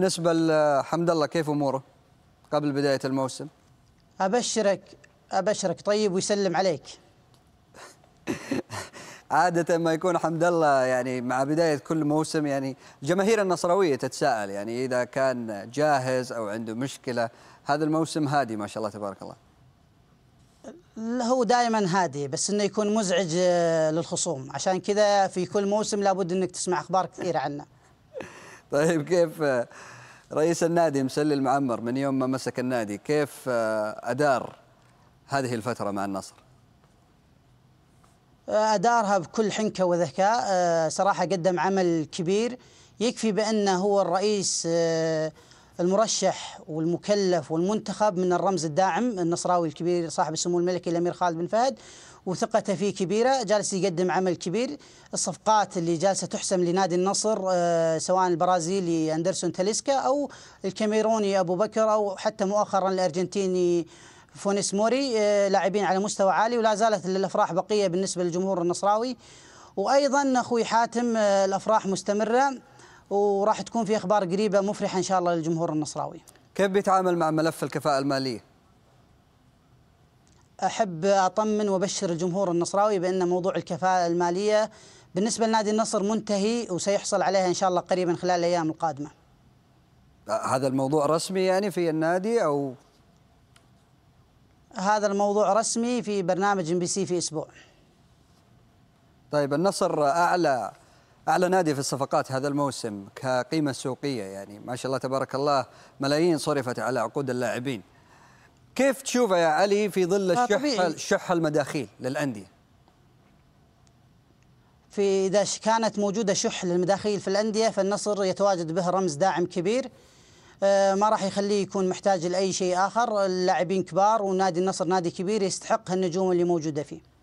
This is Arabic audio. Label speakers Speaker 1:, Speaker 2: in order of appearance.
Speaker 1: بالنسبة لحمد الله كيف أموره قبل بداية الموسم؟
Speaker 2: أبشرك أبشرك طيب ويسلم عليك
Speaker 1: عادة ما يكون حمد الله يعني مع بداية كل موسم يعني جماهير النصراوية تتساءل يعني إذا كان جاهز أو عنده مشكلة هذا الموسم هادي ما شاء الله تبارك
Speaker 2: الله هو دائما هادي بس انه يكون مزعج آه، للخصوم عشان كذا في كل موسم لابد انك تسمع اخبار كثيره عنه
Speaker 1: طيب كيف آه، رئيس النادي مسلي المعمر من يوم ما مسك النادي كيف آه، أدار هذه الفترة مع النصر؟
Speaker 2: آه، أدارها بكل حنكة وذكاء صراحة قدم عمل كبير يكفي بأنه هو الرئيس المرشح والمكلف والمنتخب من الرمز الداعم النصراوي الكبير صاحب السمو الملكي الامير خالد بن فهد وثقته فيه كبيره جالس يقدم عمل كبير الصفقات اللي جالسه تحسم لنادي النصر آه، سواء البرازيلي اندرسون تاليسكا او الكاميروني ابو بكر او حتى مؤخرا الارجنتيني فونيس موري آه، لاعبين على مستوى عالي ولا زالت الافراح بقيه بالنسبه للجمهور النصراوي وايضا اخوي حاتم آه، الافراح مستمره وراح تكون في اخبار قريبه مفرحه ان شاء الله للجمهور النصراوي. كيف بيتعامل
Speaker 1: مع ملف الكفاءه الماليه؟
Speaker 2: احب اطمن وابشر الجمهور النصراوي بان موضوع الكفاءه الماليه بالنسبه لنادي النصر منتهي وسيحصل عليها ان شاء الله قريبا خلال الايام القادمه. هذا الموضوع رسمي يعني في النادي او هذا الموضوع رسمي في برنامج ام بي سي في اسبوع. طيب النصر
Speaker 1: اعلى اعلى نادي في الصفقات هذا الموسم كقيمه سوقيه يعني ما شاء الله تبارك الله ملايين صرفت على عقود اللاعبين كيف تشوفه يا علي في ظل آه، الشح شح المداخيل للانديه
Speaker 2: في اذا كانت موجوده شح للمداخيل في الانديه فالنصر يتواجد به رمز داعم كبير آه، ما راح يخليه يكون محتاج لاي شيء اخر اللاعبين كبار ونادي النصر نادي كبير يستحق النجوم اللي موجوده فيه